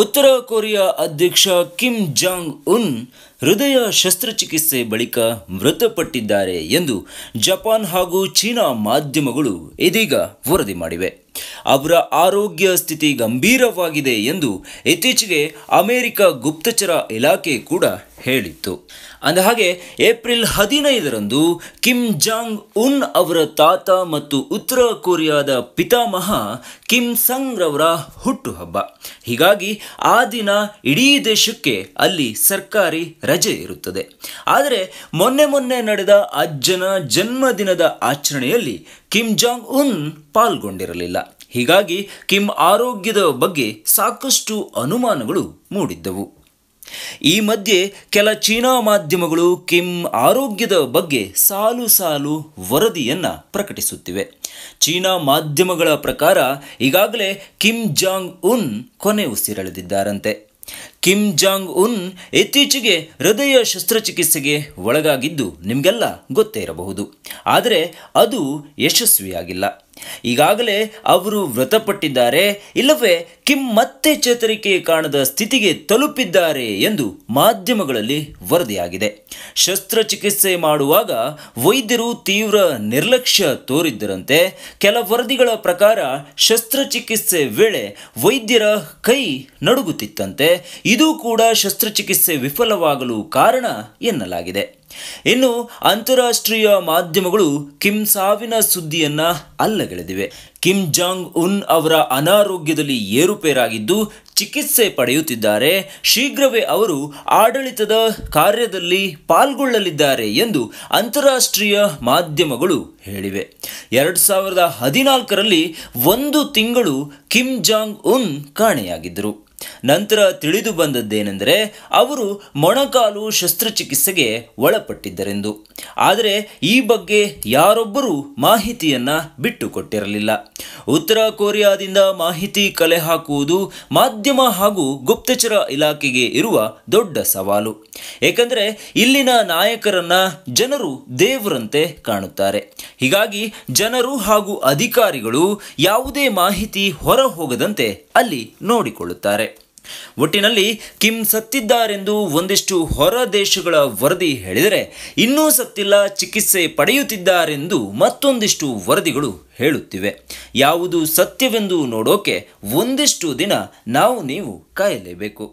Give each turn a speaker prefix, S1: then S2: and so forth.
S1: ಉತ್ತರ ಕೊರಿಯಾ ಅಧ್ಯಕ್ಷ Kim Jong Un ಹೃದಯ ಶಸ್ತ್ರಚಿಕಿತ್ಸೆ ಬಳಿಕ ಮೃತಪಟ್ಟಿದ್ದಾರೆ ಎಂದು ಜಪಾನ್ ಹಾಗೂ ಚೀನಾ ಮಾಧ್ಯಮಗಳು ಇದೀಗ ವರದಿ ಮಾಡಿವೆ ಅವರ ಆರೋಗ್ಯ ಸ್ಥಿತಿ ಗಂಭೀರವಾಗಿದೆ ಎಂದು ಇತ್ತೀಚೆಗೆ ಅಮೆರಿಕ ಗುಪ್ತಚರ ಇಲಾಖೆ ಕೂಡ ಹೇಳಿತ್ತು ಅಂದ ಹಾಗೆ ಏಪ್ರಿಲ್ ಹದಿನೈದರಂದು ಕಿಮ್ ಜಾಂಗ್ ಉನ್ ಅವರ ತಾತ ಮತ್ತು ಉತ್ತರ ಕೊರಿಯಾದ ಪಿತಾಮಹ ಕಿಮ್ ಸಂಗ್ ರವರ ಹುಟ್ಟುಹಬ್ಬ ಹೀಗಾಗಿ ಆ ದಿನ ಇಡೀ ದೇಶಕ್ಕೆ ಅಲ್ಲಿ ಸರ್ಕಾರಿ ರಜೆ ಇರುತ್ತದೆ ಆದರೆ ಮೊನ್ನೆ ಮೊನ್ನೆ ನಡೆದ ಅಜ್ಜನ ಜನ್ಮದಿನದ ಆಚರಣೆಯಲ್ಲಿ ಕಿಮ್ ಜಾಂಗ್ ಉನ್ ಪಾಲ್ಗೊಂಡಿರಲಿಲ್ಲ ಹೀಗಾಗಿ ಕಿಮ್ ಆರೋಗ್ಯದ ಬಗ್ಗೆ ಸಾಕಷ್ಟು ಅನುಮಾನಗಳು ಮೂಡಿದ್ದವು ಈ ಮಧ್ಯೆ ಕೆಲ ಚೀನಾ ಮಾಧ್ಯಮಗಳು ಕಿಮ್ ಆರೋಗ್ಯದ ಬಗ್ಗೆ ಸಾಲು ಸಾಲು ವರದಿಯನ್ನು ಪ್ರಕಟಿಸುತ್ತಿವೆ ಚೀನಾ ಮಾಧ್ಯಮಗಳ ಪ್ರಕಾರ ಈಗಾಗಲೇ ಕಿಮ್ ಜಾಂಗ್ ಉನ್ ಕೊನೆ ಉಸಿರೆಳೆದಿದ್ದಾರಂತೆ ಕಿಮ್ ಜಾಂಗ್ ಉನ್ ಇತ್ತೀಚೆಗೆ ಹೃದಯ ಶಸ್ತ್ರಚಿಕಿತ್ಸೆಗೆ ಒಳಗಾಗಿದ್ದು ನಿಮಗೆಲ್ಲ ಗೊತ್ತೇ ಇರಬಹುದು ಆದರೆ ಅದು ಯಶಸ್ವಿಯಾಗಿಲ್ಲ ಈಗಾಗಲೇ ಅವರು ಮೃತಪಟ್ಟಿದ್ದಾರೆ ಇಲ್ಲವೇ ಕಿಮ್ ಮತ್ತೆ ಚೇತರಿಕೆ ಕಾಣದ ಸ್ಥಿತಿಗೆ ತಲುಪಿದ್ದಾರೆ ಎಂದು ಮಾಧ್ಯಮಗಳಲ್ಲಿ ವರದಿಯಾಗಿದೆ ಶಸ್ತ್ರಚಿಕಿತ್ಸೆ ಮಾಡುವಾಗ ವೈದ್ಯರು ತೀವ್ರ ನಿರ್ಲಕ್ಷ್ಯ ತೋರಿದ್ದರಂತೆ ಕೆಲ ವರದಿಗಳ ಪ್ರಕಾರ ಶಸ್ತ್ರಚಿಕಿತ್ಸೆ ವೇಳೆ ವೈದ್ಯರ ಕೈ ನಡುಗುತ್ತಿತ್ತಂತೆ ಇದು ಕೂಡ ಶಸ್ತ್ರಚಿಕಿತ್ಸೆ ವಿಫಲವಾಗಲು ಕಾರಣ ಎನ್ನಲಾಗಿದೆ ಇನ್ನು ಅಂತಾರಾಷ್ಟ್ರೀಯ ಮಾಧ್ಯಮಗಳು ಕಿಮ್ ಸಾವಿನ ಸುದ್ದಿಯನ್ನ ಅಲ್ಲಗೆಳೆದಿವೆ ಕಿಮ್ ಜಾಂಗ್ ಉನ್ ಅವರ ಅನಾರೋಗ್ಯದಲ್ಲಿ ಏರುಪೇರಾಗಿದ್ದು ಚಿಕಿತ್ಸೆ ಪಡೆಯುತ್ತಿದ್ದಾರೆ ಶೀಘ್ರವೇ ಅವರು ಆಡಳಿತದ ಕಾರ್ಯದಲ್ಲಿ ಪಾಲ್ಗೊಳ್ಳಲಿದ್ದಾರೆ ಎಂದು ಅಂತಾರಾಷ್ಟ್ರೀಯ ಮಾಧ್ಯಮಗಳು ಹೇಳಿವೆ ಎರಡು ಸಾವಿರದ ಹದಿನಾಲ್ಕರಲ್ಲಿ ಒಂದು ತಿಂಗಳು ಕಿಮ್ ಜಾಂಗ್ ಉನ್ ಕಾಣೆಯಾಗಿದ್ದರು ನಂತರ ತಿಳಿದು ಬಂದದ್ದೇನೆಂದರೆ ಅವರು ಮೊಣಕಾಲು ಶಸ್ತ್ರಚಿಕಿತ್ಸೆಗೆ ಒಳಪಟ್ಟಿದ್ದರೆಂದು ಆದರೆ ಈ ಬಗ್ಗೆ ಯಾರೊಬ್ಬರೂ ಮಾಹಿತಿಯನ್ನು ಬಿಟ್ಟುಕೊಟ್ಟಿರಲಿಲ್ಲ ಉತ್ತರ ಕೊರಿಯಾದಿಂದ ಮಾಹಿತಿ ಕಲೆ ಹಾಕುವುದು ಮಾಧ್ಯಮ ಹಾಗೂ ಗುಪ್ತಚರ ಇಲಾಖೆಗೆ ಇರುವ ದೊಡ್ಡ ಸವಾಲು ಏಕೆಂದರೆ ಇಲ್ಲಿನ ನಾಯಕರನ್ನ ಜನರು ದೇವರಂತೆ ಕಾಣುತ್ತಾರೆ ಹೀಗಾಗಿ ಜನರು ಹಾಗೂ ಅಧಿಕಾರಿಗಳು ಯಾವುದೇ ಮಾಹಿತಿ ಹೊರ ಹೋಗದಂತೆ ಅಲ್ಲಿ ನೋಡಿಕೊಳ್ಳುತ್ತಾರೆ ಒಟ್ಟಿನಲ್ಲಿ ಕಿಮ್ ಸತ್ತಿದ್ದಾರೆಂದು ಒಂದಿಷ್ಟು ಹೊರ ದೇಶಗಳ ವರದಿ ಹೇಳಿದರೆ ಇನ್ನೂ ಸತ್ತಿಲ್ಲ ಚಿಕಿತ್ಸೆ ಪಡೆಯುತ್ತಿದ್ದಾರೆಂದು ಮತ್ತೊಂದಿಷ್ಟು ವರದಿಗಳು ಹೇಳುತ್ತಿವೆ ಯಾವುದು ಸತ್ಯವೆಂದು ನೋಡೋಕೆ ಒಂದಿಷ್ಟು ದಿನ ನಾವು ನೀವು ಕಾಯಲೇಬೇಕು